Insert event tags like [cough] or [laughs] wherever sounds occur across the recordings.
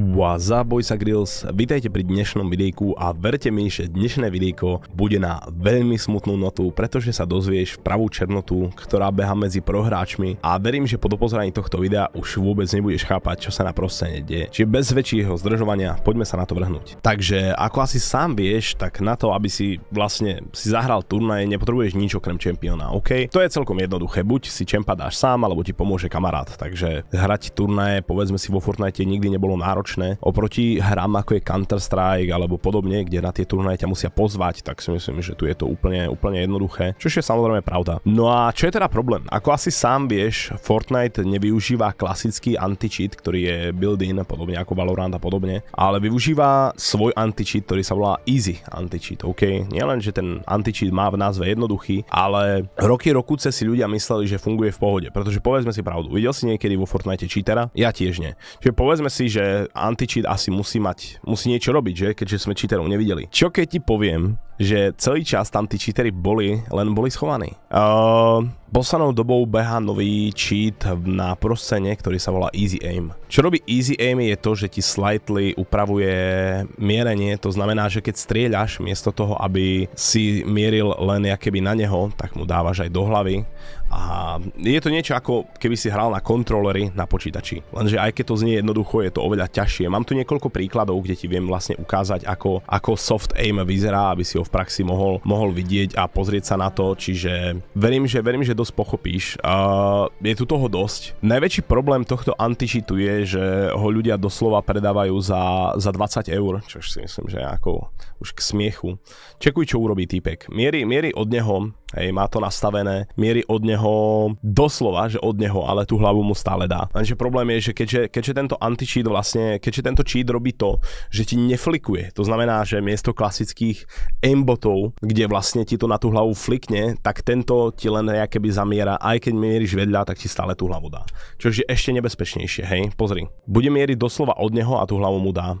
Waza Boysa Grills, vítajte pri dnešnom videjku a verte mi, že dnešné videjko bude na veľmi smutnú notu, pretože sa dozvieš pravú černotu, ktorá beha medzi prohráčmi a verím, že po dopozraní tohto videa už vôbec nebudeš chápať, čo sa na proste deje. Čiže bez väčšieho zdržovania, poďme sa na to vrhnúť. Takže ako asi sám vieš, tak na to, aby si vlastne si zahral turnaj, nepotrebuješ nič okrem čempiona, OK? To je celkom jednoduché, buď si čempa dáš sám, alebo ti pomôže kamarát, takže hrať turnaje, povedzme si vo Fortnite nikdy nebolo náročné náročné oproti hram ako je Counter-Strike alebo podobne, kde na tie turnaje ťa musia pozvať, tak si myslím, že tu je to úplne, úplne jednoduché, čo je samozrejme pravda. No a čo je teda problém? Ako asi sám vieš, Fortnite nevyužíva klasický anti-cheat, ktorý je build in podobne ako Valorant a podobne, ale využíva svoj anti-cheat, ktorý sa volá Easy anti-cheat, OK? Nielen, že ten anti-cheat má v názve jednoduchý, ale roky rokuce si ľudia mysleli, že funguje v pohode, pretože povedzme si pravdu, videl si niekedy vo Fortnite cheatera? Ja tiež nie. Čiže povedzme si, že antičít asi musí mať, musí niečo robiť, že? Keďže sme cheaterov nevideli. Čo keď ti poviem, že celý čas tam tí cheatery boli, len boli schovaní. Uh, Poslednou dobou beha nový cheat na prostene, ktorý sa volá Easy Aim. Čo robí Easy Aim je to, že ti slightly upravuje mierenie, to znamená, že keď strieľaš, miesto toho, aby si mieril len keby na neho, tak mu dávaš aj do hlavy. A je to niečo ako keby si hral na kontrolery na počítači. Lenže aj keď to znie jednoducho, je to oveľa ťažšie. Mám tu niekoľko príkladov, kde ti viem vlastne ukázať, ako, ako soft aim vyzerá, aby si ho v praxi mohol, mohol vidieť a pozrieť sa na to. Čiže verím, že, verím, že dosť pochopíš. A je tu toho dosť. Najväčší problém tohto antičitu je, že ho ľudia doslova predávajú za, za 20 eur, čo si myslím, že je ako už k smiechu. Čekuj, čo urobí týpek. Miery, miery od neho, Hej, má to nastavené, miery od neho doslova, že od neho, ale tú hlavu mu stále dá. Lenže problém je, že keďže, keďže tento anti-cheat vlastne, keďže tento cheat robí to, že ti neflikuje, to znamená, že miesto klasických aimbotov, kde vlastne ti to na tú hlavu flikne, tak tento ti len keby zamiera, aj keď mieríš vedľa, tak ti stále tú hlavu dá. Čo je ešte nebezpečnejšie, hej? Pozri. Bude mieriť doslova od neho a tú hlavu mu dá.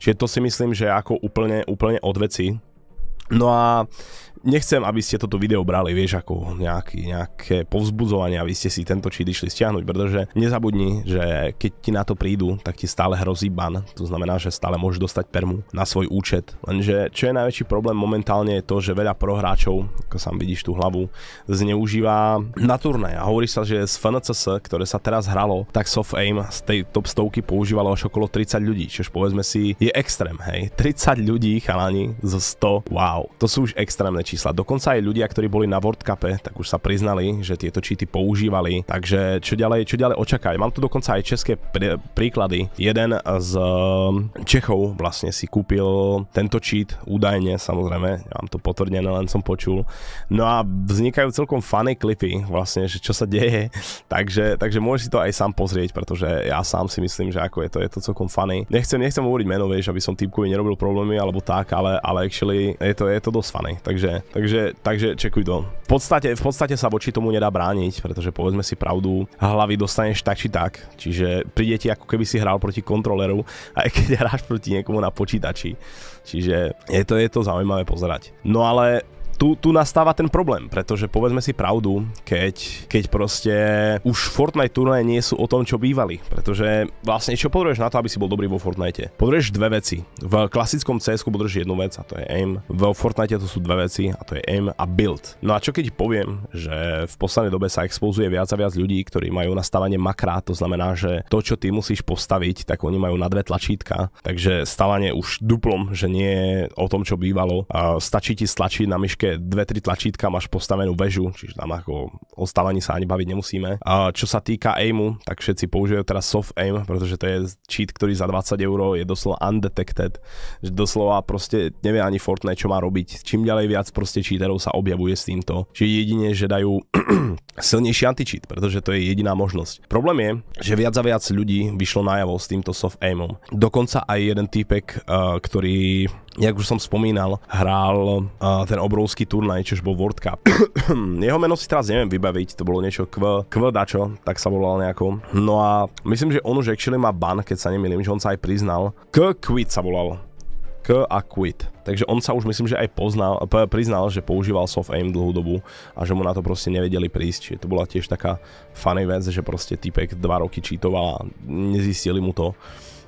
Čiže to si myslím, že ako úplne, úplne odveci. No a nechcem, aby ste toto video brali, vieš, ako nejaký, nejaké povzbudzovanie, aby ste si tento cheat išli stiahnuť, pretože nezabudni, že keď ti na to prídu, tak ti stále hrozí ban, to znamená, že stále môžeš dostať permu na svoj účet. Lenže čo je najväčší problém momentálne je to, že veľa prohráčov, ako sám vidíš tú hlavu, zneužíva na turné a hovorí sa, že z FNCS, ktoré sa teraz hralo, tak soft aim z tej top stovky používalo až okolo 30 ľudí, čo povedzme si je extrém, hej. 30 ľudí, chalani, zo 100, wow, to sú už extrémne čísla čísla. Dokonca aj ľudia, ktorí boli na World Cup, tak už sa priznali, že tieto čity používali. Takže čo ďalej, čo ďalej očakaj. Mám tu dokonca aj české pr- príklady. Jeden z ehm, Čechov vlastne si kúpil tento cheat, údajne samozrejme, ja mám to potvrdené, len som počul. No a vznikajú celkom funny klipy vlastne, že čo sa deje. [laughs] takže, takže môžeš si to aj sám pozrieť, pretože ja sám si myslím, že ako je to, je to celkom funny. Nechcem, nechcem hovoriť meno, vieš, aby som typkovi nerobil problémy alebo tak, ale, ale actually je to, je to dosť funny. Takže Takže, takže čekuj to. V podstate, v podstate sa voči tomu nedá brániť, pretože povedzme si pravdu, hlavy dostaneš tak či tak. Čiže príde ti ako keby si hral proti kontroleru, [laughs] aj keď hráš proti niekomu na počítači. Čiže je to, je to zaujímavé pozerať. No ale tu, tu nastáva ten problém, pretože povedzme si pravdu, keď, keď proste už Fortnite turnaje nie sú o tom, čo bývali, pretože vlastne čo podrieš na to, aby si bol dobrý vo Fortnite? Podrieš dve veci. V klasickom CS podrieš jednu vec a to je aim, v Fortnite to sú dve veci a to je aim a build. No a čo keď poviem, že v poslednej dobe sa expozuje viac a viac ľudí, ktorí majú nastávanie makra, to znamená, že to, čo ty musíš postaviť, tak oni majú na dve tlačítka, takže stávanie už duplom, že nie je o tom, čo bývalo. A stačí ti stlačiť na myške také dve, tri tlačítka máš postavenú väžu, čiže tam ako o stávaní sa ani baviť nemusíme. A čo sa týka aimu, tak všetci používajú teraz soft aim, pretože to je cheat, ktorý za 20 eur je doslova undetected, že doslova proste nevie ani Fortnite, čo má robiť. Čím ďalej viac proste cheaterov sa objavuje s týmto. Čiže jedine, že dajú [clears throat] silnejší anti-cheat, pretože to je jediná možnosť. Problém je, že viac a viac ľudí vyšlo najavo s týmto soft aimom. Dokonca aj jeden týpek, uh, ktorý jak už som spomínal, hral uh, ten obrovský turnaj, čož bol World Cup. [coughs] Jeho meno si teraz neviem vybaviť, to bolo niečo kv, kv dačo, tak sa volal nejako. No a myslím, že on už actually má ban, keď sa nemýlim, že on sa aj priznal. K quit sa volal. K a quit. Takže on sa už myslím, že aj poznal, priznal, že používal soft aim dlhú dobu a že mu na to proste nevedeli prísť. Čiže to bola tiež taká funny vec, že proste typek dva roky čítoval a nezistili mu to.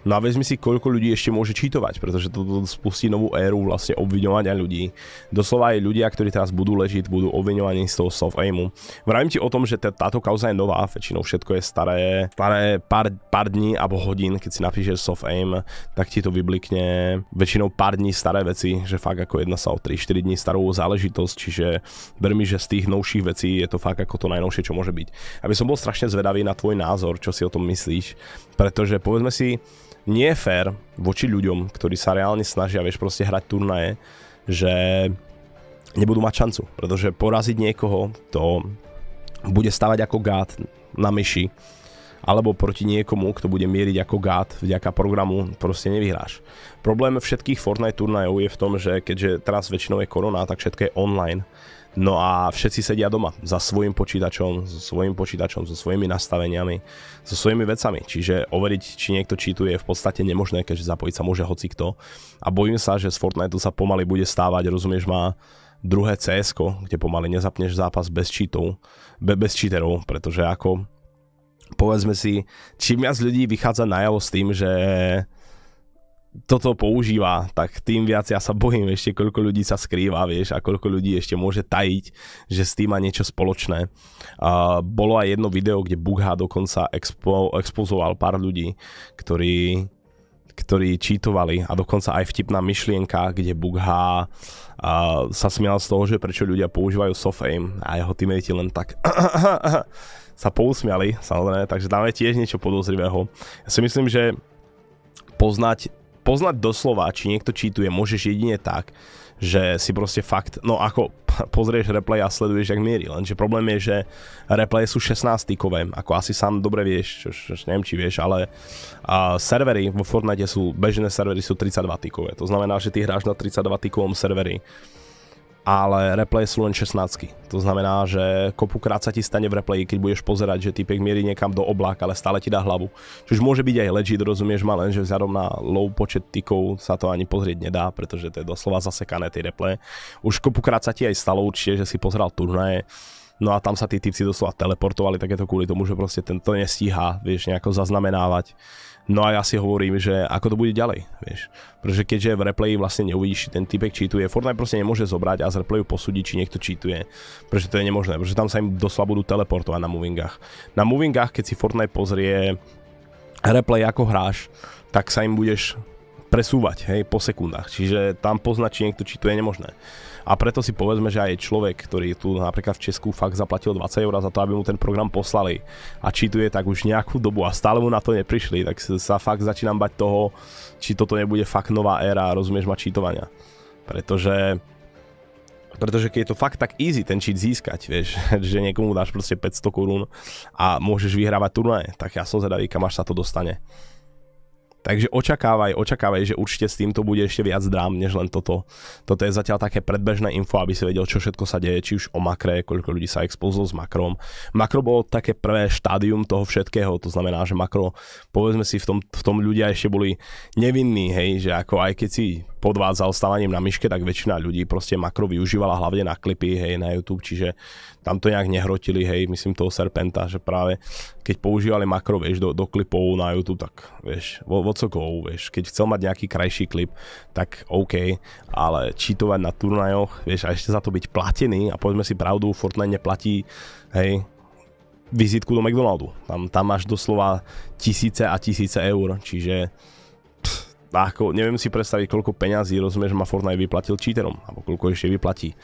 No a vezmi si, koľko ľudí ešte môže čítovať, pretože toto spustí novú éru vlastne obviňovania ľudí. Doslova aj ľudia, ktorí teraz budú ležiť, budú obviňovaní z toho soft aimu. Vravím ti o tom, že táto kauza je nová, väčšinou všetko je staré, staré pár, pár dní alebo hodín, keď si napíšeš soft aim, tak ti to vyblikne väčšinou pár dní staré veci, že fakt ako jedna sa o 3-4 dní starú záležitosť, čiže vermi, že z tých novších vecí je to fakt ako to najnovšie, čo môže byť. Aby som bol strašne zvedavý na tvoj názor, čo si o tom myslíš, pretože povedzme si, nie je fér voči ľuďom, ktorí sa reálne snažia, vieš, proste hrať turnaje, že nebudú mať šancu, pretože poraziť niekoho, to bude stavať ako gát na myši, alebo proti niekomu, kto bude mieriť ako gát vďaka programu, proste nevyhráš. Problém všetkých Fortnite turnajov je v tom, že keďže teraz väčšinou je korona, tak všetko je online. No a všetci sedia doma za svojim počítačom, so svojím počítačom, so svojimi nastaveniami, so svojimi vecami. Čiže overiť, či niekto čítuje je v podstate nemožné, keďže zapojiť sa môže hoci kto. A bojím sa, že z Fortniteu sa pomaly bude stávať, rozumieš má druhé cs kde pomaly nezapneš zápas bez cheatov, bez cheaterov, pretože ako povedzme si, čím viac ľudí vychádza najavo s tým, že toto používa, tak tým viac ja sa bojím ešte, koľko ľudí sa skrýva, vieš, a koľko ľudí ešte môže tajiť, že s tým má niečo spoločné. A bolo aj jedno video, kde Bugha dokonca expo, expozoval pár ľudí, ktorí, ktorí čítovali a dokonca aj vtipná myšlienka, kde Bugha sa smial z toho, že prečo ľudia používajú soft aim a jeho teammate len tak [coughs] sa pousmiali, samozrejme, takže dáme tiež niečo podozrivého. Ja si myslím, že poznať poznať doslova, či niekto čítuje, môžeš jedine tak, že si proste fakt, no ako [laughs] pozrieš replay a sleduješ, jak mierí, lenže problém je, že replay sú 16 kové, ako asi sám dobre vieš, čo, čo, čo neviem, či vieš, ale a servery vo Fortnite sú, bežné servery sú 32 tykové, to znamená, že ty hráš na 32 tykovom serveri ale replay sú len 16. To znamená, že kopukrát sa ti stane v replay, keď budeš pozerať, že typek mierí niekam do oblak, ale stále ti dá hlavu. Čož môže byť aj legit, rozumieš ma, len že vzhľadom na low počet tikov sa to ani pozrieť nedá, pretože to je doslova zasekané tie replay. Už kopukrát sa ti aj stalo určite, že si pozeral turnaje, No a tam sa tí typci doslova teleportovali, tak je to kvôli tomu, že proste tento nestíha, vieš, nejako zaznamenávať. No a ja si hovorím, že ako to bude ďalej, vieš. Pretože keďže v replay vlastne neuvidíš, či ten typek čítuje, Fortnite proste nemôže zobrať a z replayu posúdiť, či niekto čítuje. Pretože to je nemožné, pretože tam sa im doslova budú teleportovať na movingách. Na movingách, keď si Fortnite pozrie replay ako hráš, tak sa im budeš presúvať hej, po sekundách, čiže tam poznačí niekto, či to je nemožné. A preto si povedzme, že aj človek, ktorý tu napríklad v Česku fakt zaplatil 20 eur za to, aby mu ten program poslali a či tu je tak už nejakú dobu a stále mu na to neprišli, tak sa fakt začínam bať toho, či toto nebude fakt nová éra, rozumieš ma, čítovania. Pretože pretože keď je to fakt tak easy ten cheat získať, vieš, [laughs] že niekomu dáš proste 500 korún a môžeš vyhrávať turnaje, tak ja som zvedavý, kam až sa to dostane. Takže očakávaj, očakávaj, že určite s týmto bude ešte viac drám, než len toto. Toto je zatiaľ také predbežné info, aby si vedel, čo všetko sa deje, či už o makre, koľko ľudí sa expozlo s makrom. Makro bolo také prvé štádium toho všetkého, to znamená, že makro, povedzme si, v tom, v tom ľudia ešte boli nevinní, hej, že ako aj keď si podvádzal stávaním na myške, tak väčšina ľudí proste makro využívala hlavne na klipy, hej, na YouTube, čiže tam to nejak nehrotili, hej, myslím toho Serpenta, že práve keď používali makro, vieš, do, do klipov na YouTube, tak vieš, what, co go, vieš. Keď chcel mať nejaký krajší klip, tak OK, ale čítovať na turnajoch, vieš, a ešte za to byť platený, a povedzme si pravdu, Fortnite neplatí, hej, vizitku do McDonaldu. Tam, tam máš doslova tisíce a tisíce eur, čiže pff, ako, neviem si predstaviť, koľko peňazí, rozumieš, ma Fortnite vyplatil cheaterom, alebo koľko ešte vyplatí.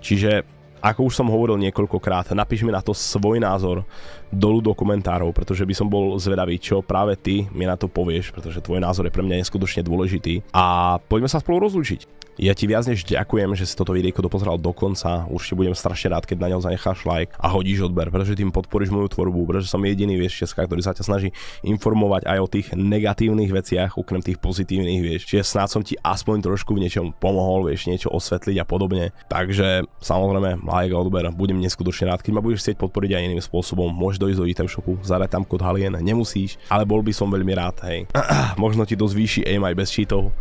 Čiže ako už som hovoril niekoľkokrát, napíš mi na to svoj názor dolu do komentárov, pretože by som bol zvedavý, čo práve ty mi na to povieš, pretože tvoj názor je pre mňa neskutočne dôležitý. A poďme sa spolu rozlúčiť. Ja ti viac než ďakujem, že si toto videjko dopozeral do konca. Určite budem strašne rád, keď na ňo zanecháš like a hodíš odber, pretože tým podporíš moju tvorbu, pretože som jediný vieš Česká, ktorý sa ťa snaží informovať aj o tých negatívnych veciach, okrem tých pozitívnych, vieš. Čiže snáď som ti aspoň trošku v niečom pomohol, vieš, niečo osvetliť a podobne. Takže samozrejme, a odber. Budem neskutočne rád. Keď ma budeš chcieť podporiť aj iným spôsobom, môžeš dojsť do item shopu, zadať tam kód Halien, nemusíš, ale bol by som veľmi rád, hej. [clears throat] Možno ti to zvýši aim aj bez cheatov.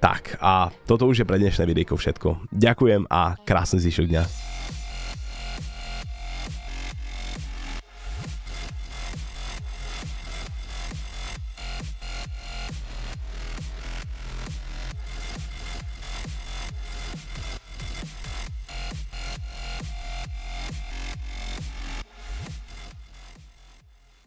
Tak a toto už je pre dnešné videjko všetko. Ďakujem a krásny zvyšok dňa.